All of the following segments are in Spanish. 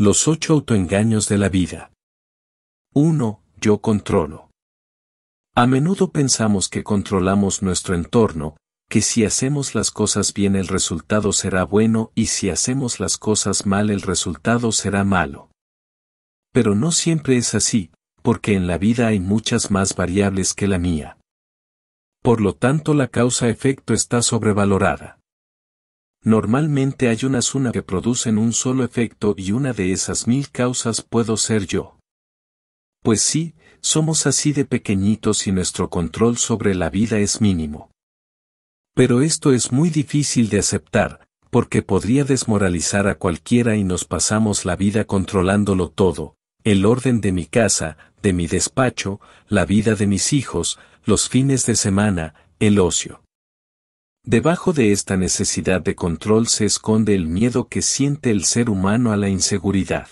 Los ocho autoengaños de la vida. 1. Yo controlo. A menudo pensamos que controlamos nuestro entorno, que si hacemos las cosas bien el resultado será bueno y si hacemos las cosas mal el resultado será malo. Pero no siempre es así, porque en la vida hay muchas más variables que la mía. Por lo tanto la causa-efecto está sobrevalorada. Normalmente hay unas una que producen un solo efecto y una de esas mil causas puedo ser yo. Pues sí, somos así de pequeñitos y nuestro control sobre la vida es mínimo. Pero esto es muy difícil de aceptar, porque podría desmoralizar a cualquiera y nos pasamos la vida controlándolo todo, el orden de mi casa, de mi despacho, la vida de mis hijos, los fines de semana, el ocio. Debajo de esta necesidad de control se esconde el miedo que siente el ser humano a la inseguridad.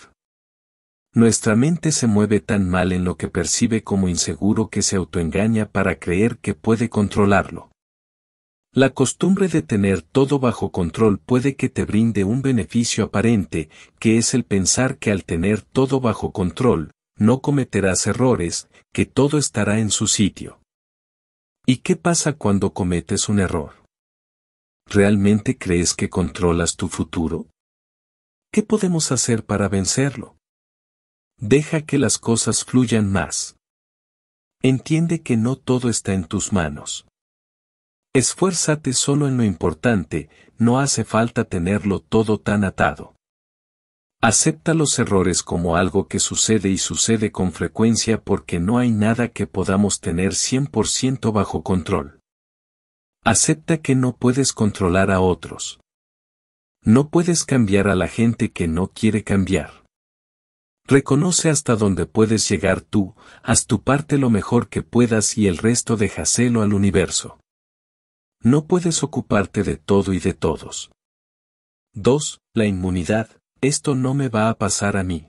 Nuestra mente se mueve tan mal en lo que percibe como inseguro que se autoengaña para creer que puede controlarlo. La costumbre de tener todo bajo control puede que te brinde un beneficio aparente, que es el pensar que al tener todo bajo control, no cometerás errores, que todo estará en su sitio. ¿Y qué pasa cuando cometes un error? ¿realmente crees que controlas tu futuro? ¿Qué podemos hacer para vencerlo? Deja que las cosas fluyan más. Entiende que no todo está en tus manos. Esfuérzate solo en lo importante, no hace falta tenerlo todo tan atado. Acepta los errores como algo que sucede y sucede con frecuencia porque no hay nada que podamos tener 100% bajo control. Acepta que no puedes controlar a otros. No puedes cambiar a la gente que no quiere cambiar. Reconoce hasta dónde puedes llegar tú, haz tu parte lo mejor que puedas y el resto déjaselo al universo. No puedes ocuparte de todo y de todos. 2. La inmunidad, esto no me va a pasar a mí.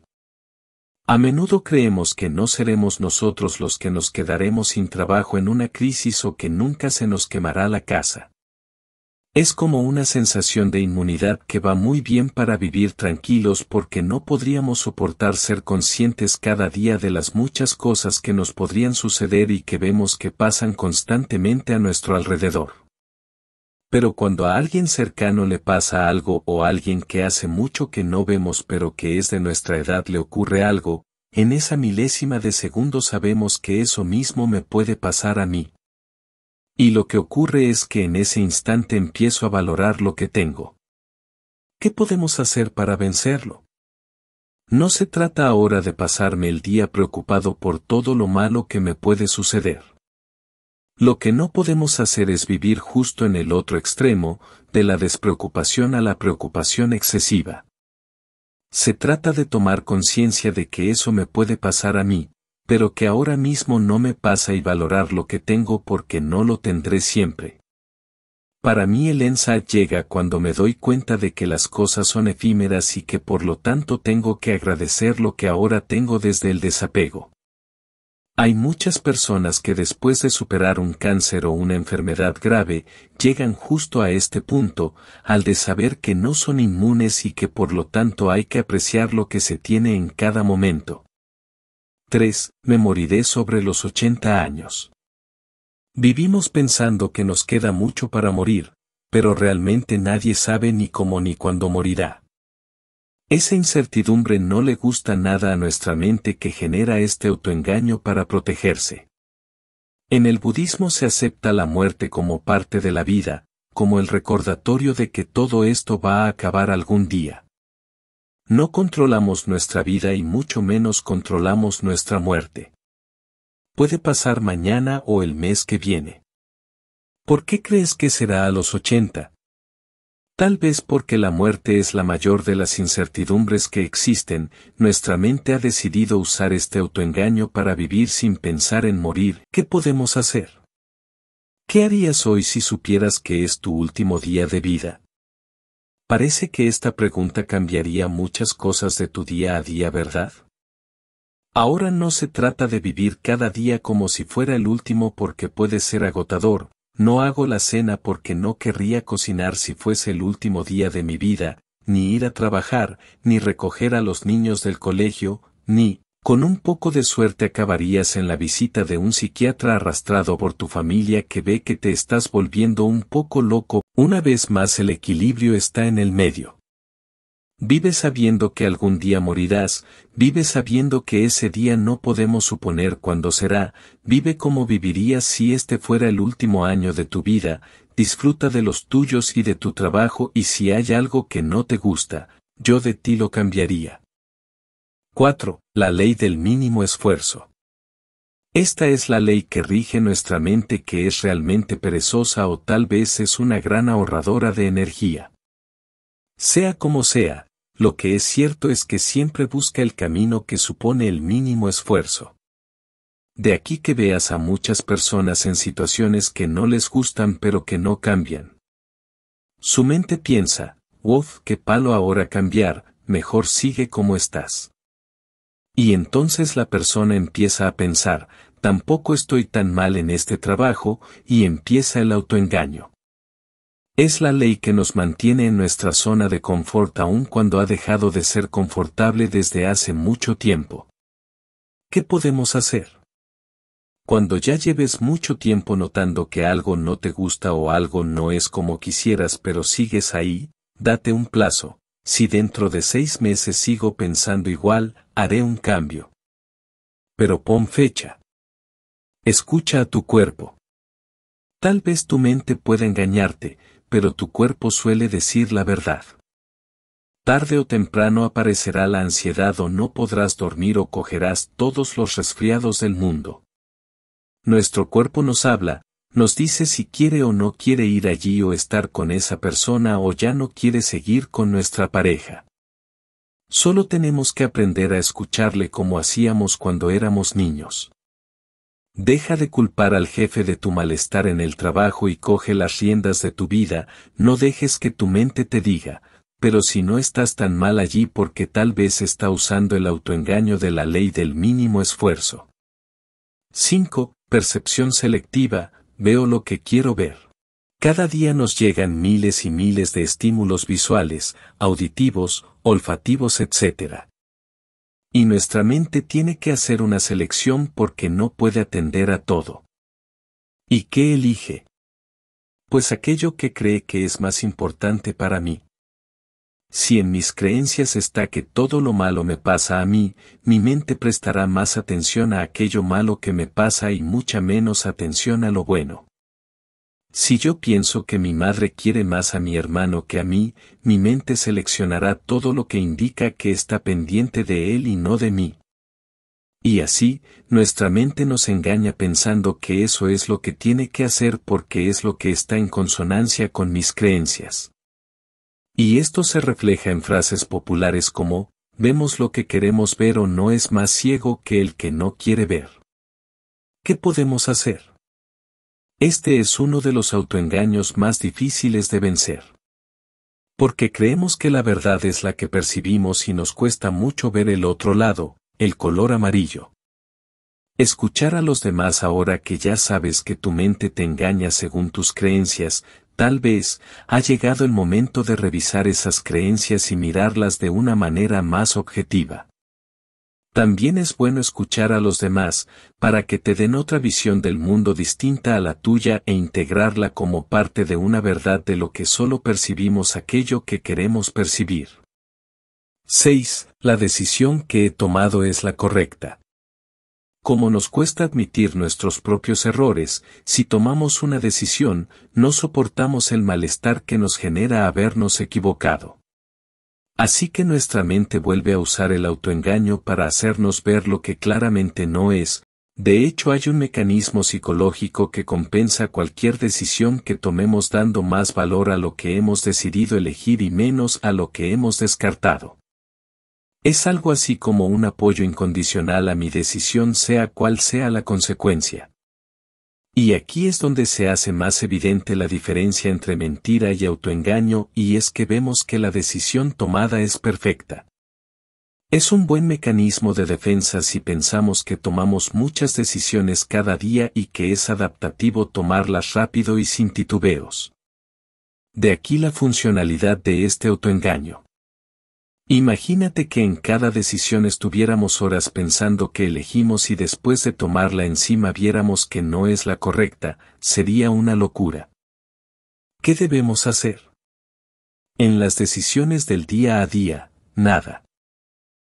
A menudo creemos que no seremos nosotros los que nos quedaremos sin trabajo en una crisis o que nunca se nos quemará la casa. Es como una sensación de inmunidad que va muy bien para vivir tranquilos porque no podríamos soportar ser conscientes cada día de las muchas cosas que nos podrían suceder y que vemos que pasan constantemente a nuestro alrededor. Pero cuando a alguien cercano le pasa algo o a alguien que hace mucho que no vemos pero que es de nuestra edad le ocurre algo, en esa milésima de segundo sabemos que eso mismo me puede pasar a mí. Y lo que ocurre es que en ese instante empiezo a valorar lo que tengo. ¿Qué podemos hacer para vencerlo? No se trata ahora de pasarme el día preocupado por todo lo malo que me puede suceder. Lo que no podemos hacer es vivir justo en el otro extremo, de la despreocupación a la preocupación excesiva. Se trata de tomar conciencia de que eso me puede pasar a mí, pero que ahora mismo no me pasa y valorar lo que tengo porque no lo tendré siempre. Para mí el ENSA llega cuando me doy cuenta de que las cosas son efímeras y que por lo tanto tengo que agradecer lo que ahora tengo desde el desapego. Hay muchas personas que después de superar un cáncer o una enfermedad grave, llegan justo a este punto, al de saber que no son inmunes y que por lo tanto hay que apreciar lo que se tiene en cada momento. 3. Me moriré sobre los 80 años. Vivimos pensando que nos queda mucho para morir, pero realmente nadie sabe ni cómo ni cuándo morirá. Esa incertidumbre no le gusta nada a nuestra mente que genera este autoengaño para protegerse. En el budismo se acepta la muerte como parte de la vida, como el recordatorio de que todo esto va a acabar algún día. No controlamos nuestra vida y mucho menos controlamos nuestra muerte. Puede pasar mañana o el mes que viene. ¿Por qué crees que será a los ochenta? Tal vez porque la muerte es la mayor de las incertidumbres que existen, nuestra mente ha decidido usar este autoengaño para vivir sin pensar en morir. ¿Qué podemos hacer? ¿Qué harías hoy si supieras que es tu último día de vida? Parece que esta pregunta cambiaría muchas cosas de tu día a día, ¿verdad? Ahora no se trata de vivir cada día como si fuera el último porque puede ser agotador, no hago la cena porque no querría cocinar si fuese el último día de mi vida, ni ir a trabajar, ni recoger a los niños del colegio, ni, con un poco de suerte acabarías en la visita de un psiquiatra arrastrado por tu familia que ve que te estás volviendo un poco loco, una vez más el equilibrio está en el medio. Vive sabiendo que algún día morirás, vive sabiendo que ese día no podemos suponer cuándo será, vive como vivirías si este fuera el último año de tu vida, disfruta de los tuyos y de tu trabajo y si hay algo que no te gusta, yo de ti lo cambiaría. 4. La ley del mínimo esfuerzo. Esta es la ley que rige nuestra mente que es realmente perezosa o tal vez es una gran ahorradora de energía. Sea como sea, lo que es cierto es que siempre busca el camino que supone el mínimo esfuerzo. De aquí que veas a muchas personas en situaciones que no les gustan pero que no cambian. Su mente piensa, Wolf, qué palo ahora cambiar, mejor sigue como estás. Y entonces la persona empieza a pensar, tampoco estoy tan mal en este trabajo, y empieza el autoengaño. Es la ley que nos mantiene en nuestra zona de confort aun cuando ha dejado de ser confortable desde hace mucho tiempo. ¿Qué podemos hacer? Cuando ya lleves mucho tiempo notando que algo no te gusta o algo no es como quisieras pero sigues ahí, date un plazo. Si dentro de seis meses sigo pensando igual, haré un cambio. Pero pon fecha. Escucha a tu cuerpo. Tal vez tu mente pueda engañarte, pero tu cuerpo suele decir la verdad. Tarde o temprano aparecerá la ansiedad o no podrás dormir o cogerás todos los resfriados del mundo. Nuestro cuerpo nos habla, nos dice si quiere o no quiere ir allí o estar con esa persona o ya no quiere seguir con nuestra pareja. Solo tenemos que aprender a escucharle como hacíamos cuando éramos niños. Deja de culpar al jefe de tu malestar en el trabajo y coge las riendas de tu vida, no dejes que tu mente te diga, pero si no estás tan mal allí porque tal vez está usando el autoengaño de la ley del mínimo esfuerzo. 5. Percepción selectiva, veo lo que quiero ver. Cada día nos llegan miles y miles de estímulos visuales, auditivos, olfativos, etc. Y nuestra mente tiene que hacer una selección porque no puede atender a todo. ¿Y qué elige? Pues aquello que cree que es más importante para mí. Si en mis creencias está que todo lo malo me pasa a mí, mi mente prestará más atención a aquello malo que me pasa y mucha menos atención a lo bueno. Si yo pienso que mi madre quiere más a mi hermano que a mí, mi mente seleccionará todo lo que indica que está pendiente de él y no de mí. Y así, nuestra mente nos engaña pensando que eso es lo que tiene que hacer porque es lo que está en consonancia con mis creencias. Y esto se refleja en frases populares como, vemos lo que queremos ver o no es más ciego que el que no quiere ver. ¿Qué podemos hacer? Este es uno de los autoengaños más difíciles de vencer. Porque creemos que la verdad es la que percibimos y nos cuesta mucho ver el otro lado, el color amarillo. Escuchar a los demás ahora que ya sabes que tu mente te engaña según tus creencias, tal vez ha llegado el momento de revisar esas creencias y mirarlas de una manera más objetiva. También es bueno escuchar a los demás, para que te den otra visión del mundo distinta a la tuya e integrarla como parte de una verdad de lo que solo percibimos aquello que queremos percibir. 6. La decisión que he tomado es la correcta. Como nos cuesta admitir nuestros propios errores, si tomamos una decisión, no soportamos el malestar que nos genera habernos equivocado. Así que nuestra mente vuelve a usar el autoengaño para hacernos ver lo que claramente no es, de hecho hay un mecanismo psicológico que compensa cualquier decisión que tomemos dando más valor a lo que hemos decidido elegir y menos a lo que hemos descartado. Es algo así como un apoyo incondicional a mi decisión sea cual sea la consecuencia. Y aquí es donde se hace más evidente la diferencia entre mentira y autoengaño y es que vemos que la decisión tomada es perfecta. Es un buen mecanismo de defensa si pensamos que tomamos muchas decisiones cada día y que es adaptativo tomarlas rápido y sin titubeos. De aquí la funcionalidad de este autoengaño. Imagínate que en cada decisión estuviéramos horas pensando que elegimos y después de tomarla encima viéramos que no es la correcta, sería una locura. ¿Qué debemos hacer? En las decisiones del día a día, nada.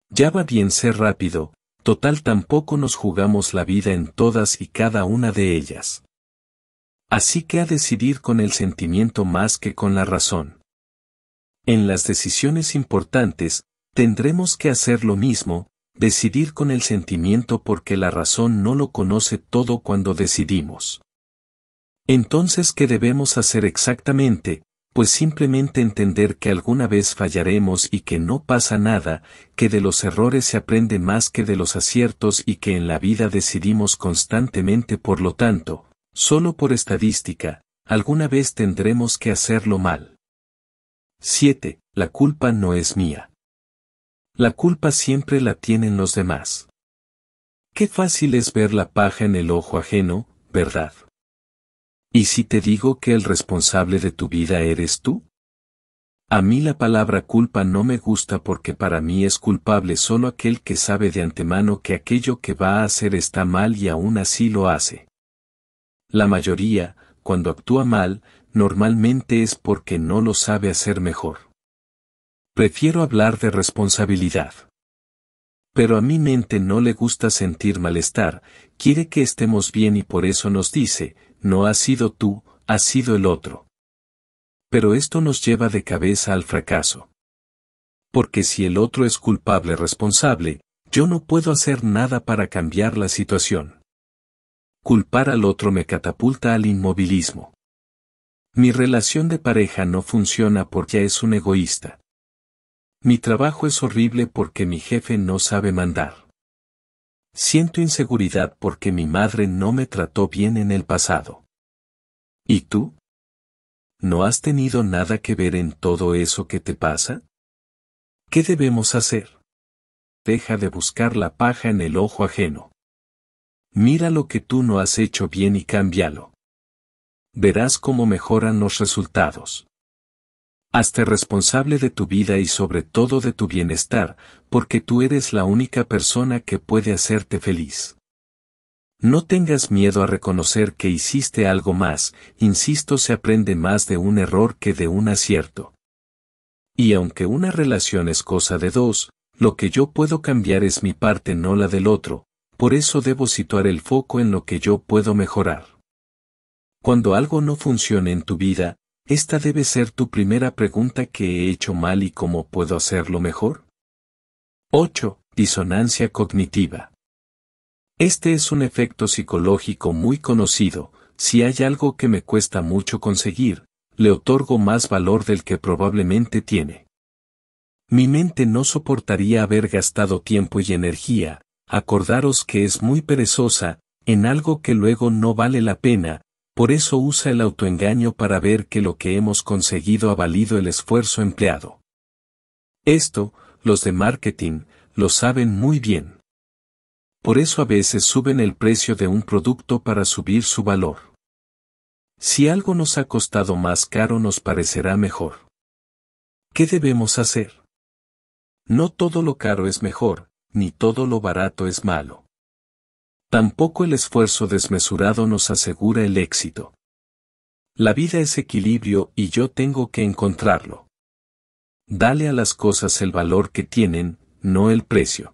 Ya va bien ser rápido, total tampoco nos jugamos la vida en todas y cada una de ellas. Así que a decidir con el sentimiento más que con la razón. En las decisiones importantes, tendremos que hacer lo mismo, decidir con el sentimiento porque la razón no lo conoce todo cuando decidimos. Entonces, ¿qué debemos hacer exactamente? Pues simplemente entender que alguna vez fallaremos y que no pasa nada, que de los errores se aprende más que de los aciertos y que en la vida decidimos constantemente por lo tanto, solo por estadística, alguna vez tendremos que hacerlo mal. 7. La culpa no es mía. La culpa siempre la tienen los demás. Qué fácil es ver la paja en el ojo ajeno, ¿verdad? ¿Y si te digo que el responsable de tu vida eres tú? A mí la palabra culpa no me gusta porque para mí es culpable solo aquel que sabe de antemano que aquello que va a hacer está mal y aún así lo hace. La mayoría, cuando actúa mal, normalmente es porque no lo sabe hacer mejor. Prefiero hablar de responsabilidad. Pero a mi mente no le gusta sentir malestar, quiere que estemos bien y por eso nos dice, no has sido tú, has sido el otro. Pero esto nos lleva de cabeza al fracaso. Porque si el otro es culpable responsable, yo no puedo hacer nada para cambiar la situación. Culpar al otro me catapulta al inmovilismo. Mi relación de pareja no funciona porque es un egoísta. Mi trabajo es horrible porque mi jefe no sabe mandar. Siento inseguridad porque mi madre no me trató bien en el pasado. ¿Y tú? ¿No has tenido nada que ver en todo eso que te pasa? ¿Qué debemos hacer? Deja de buscar la paja en el ojo ajeno. Mira lo que tú no has hecho bien y cámbialo verás cómo mejoran los resultados. Hazte responsable de tu vida y sobre todo de tu bienestar, porque tú eres la única persona que puede hacerte feliz. No tengas miedo a reconocer que hiciste algo más, insisto, se aprende más de un error que de un acierto. Y aunque una relación es cosa de dos, lo que yo puedo cambiar es mi parte, no la del otro, por eso debo situar el foco en lo que yo puedo mejorar. Cuando algo no funcione en tu vida, esta debe ser tu primera pregunta que he hecho mal y cómo puedo hacerlo mejor. 8. Disonancia cognitiva. Este es un efecto psicológico muy conocido, si hay algo que me cuesta mucho conseguir, le otorgo más valor del que probablemente tiene. Mi mente no soportaría haber gastado tiempo y energía, acordaros que es muy perezosa, en algo que luego no vale la pena, por eso usa el autoengaño para ver que lo que hemos conseguido ha valido el esfuerzo empleado. Esto, los de marketing, lo saben muy bien. Por eso a veces suben el precio de un producto para subir su valor. Si algo nos ha costado más caro nos parecerá mejor. ¿Qué debemos hacer? No todo lo caro es mejor, ni todo lo barato es malo. Tampoco el esfuerzo desmesurado nos asegura el éxito. La vida es equilibrio y yo tengo que encontrarlo. Dale a las cosas el valor que tienen, no el precio.